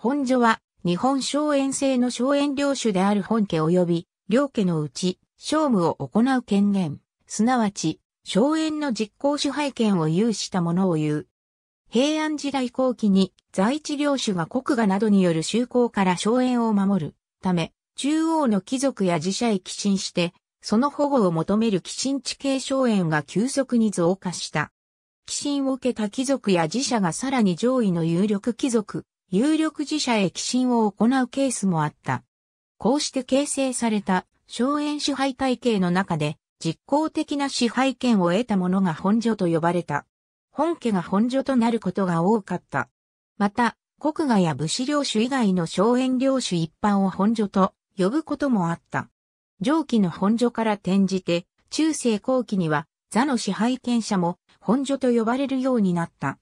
本所は、日本荘園制の荘園領主である本家及び、領家のうち、商務を行う権限、すなわち、荘園の実行支配権を有したものを言う。平安時代後期に在地領主が国家などによる就航から荘園を守るため、中央の貴族や自社へ寄進して、その保護を求める寄進地系荘園が急速に増加した。寄進を受けた貴族や自社がさらに上位の有力貴族、有力自社へ寄進を行うケースもあった。こうして形成された荘園支配体系の中で実効的な支配権を得たものが本所と呼ばれた。本家が本所となることが多かった。また、国外や武士領主以外の荘園領主一般を本所と呼ぶこともあった。上記の本所から転じて、中世後期には座の支配権者も本所と呼ばれるようになった。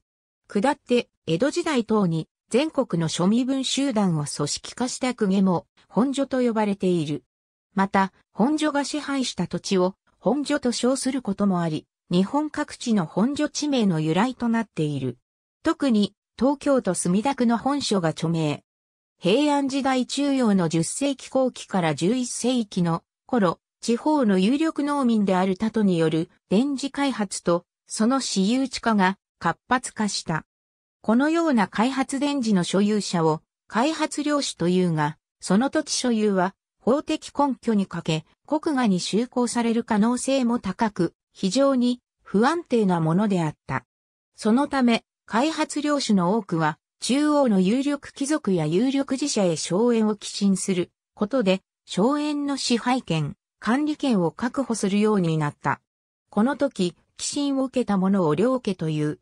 下って、江戸時代等に全国の庶民分集団を組織化した公家も本所と呼ばれている。また、本所が支配した土地を本所と称することもあり、日本各地の本所地名の由来となっている。特に、東京都墨田区の本所が著名。平安時代中央の10世紀後期から11世紀の頃、地方の有力農民である他とによる電磁開発と、その私有地化が活発化した。このような開発電磁の所有者を開発領主というが、その土地所有は法的根拠にかけ国外に就航される可能性も高く、非常に不安定なものであった。そのため、開発領主の多くは、中央の有力貴族や有力自社へ荘園を寄進することで、荘園の支配権、管理権を確保するようになった。この時、寄進を受けた者を領家という。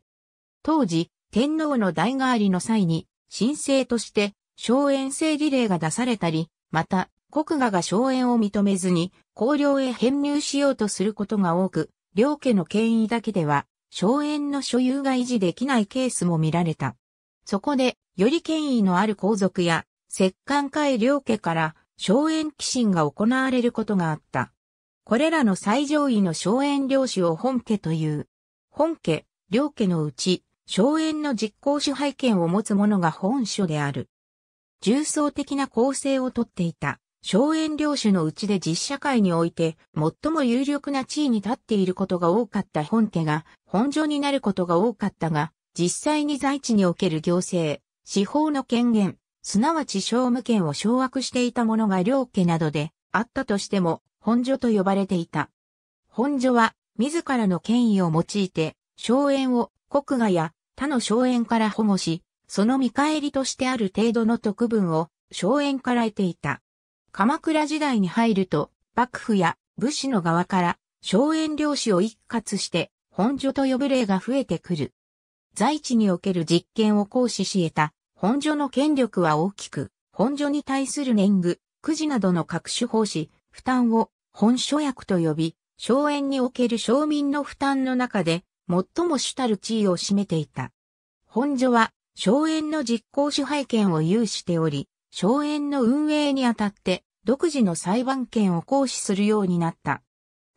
当時、天皇の代替わりの際に、申請として、荘園制儀礼が出されたり、また、国画が荘園を認めずに、公領へ編入しようとすることが多く、両家の権威だけでは、荘園の所有が維持できないケースも見られた。そこで、より権威のある皇族や、摂関会両家から、荘園寄進が行われることがあった。これらの最上位の荘園領主を本家という。本家、両家のうち、荘園の実行支配権を持つ者が本所である。重層的な構成をとっていた、荘園領主のうちで実社会において最も有力な地位に立っていることが多かった本家が本所になることが多かったが、実際に在地における行政、司法の権限、すなわち商務権を掌握していた者が領家などであったとしても、本所と呼ばれていた。本所は、自らの権威を用いて、荘園を国画や他の荘園から保護し、その見返りとしてある程度の特分を荘園から得ていた。鎌倉時代に入ると、幕府や武士の側から荘園領主を一括して本所と呼ぶ例が増えてくる。在地における実権を行使し得た本所の権力は大きく、本所に対する年貢、くじなどの各種奉仕、負担を本所役と呼び、荘園における庶民の負担の中で最も主たる地位を占めていた。本所は、荘園の実行支配権を有しており、荘園の運営にあたって、独自の裁判権を行使するようになった。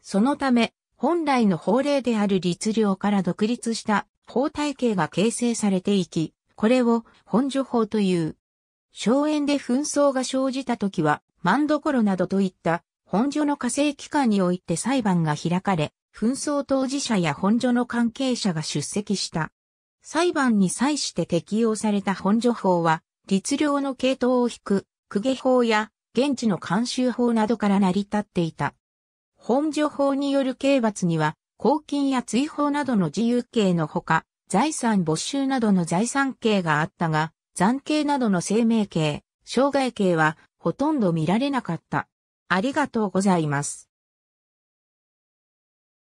そのため、本来の法令である律令から独立した法体系が形成されていき、これを本所法という。荘園で紛争が生じた時は、万所などといった本所の火星機関において裁判が開かれ、紛争当事者や本所の関係者が出席した。裁判に際して適用された本所法は、律令の系統を引く、区下法や、現地の慣習法などから成り立っていた。本所法による刑罰には、公金や追放などの自由刑のほか、財産没収などの財産刑があったが、残刑などの生命刑、障害刑はほとんど見られなかった。ありがとうございます。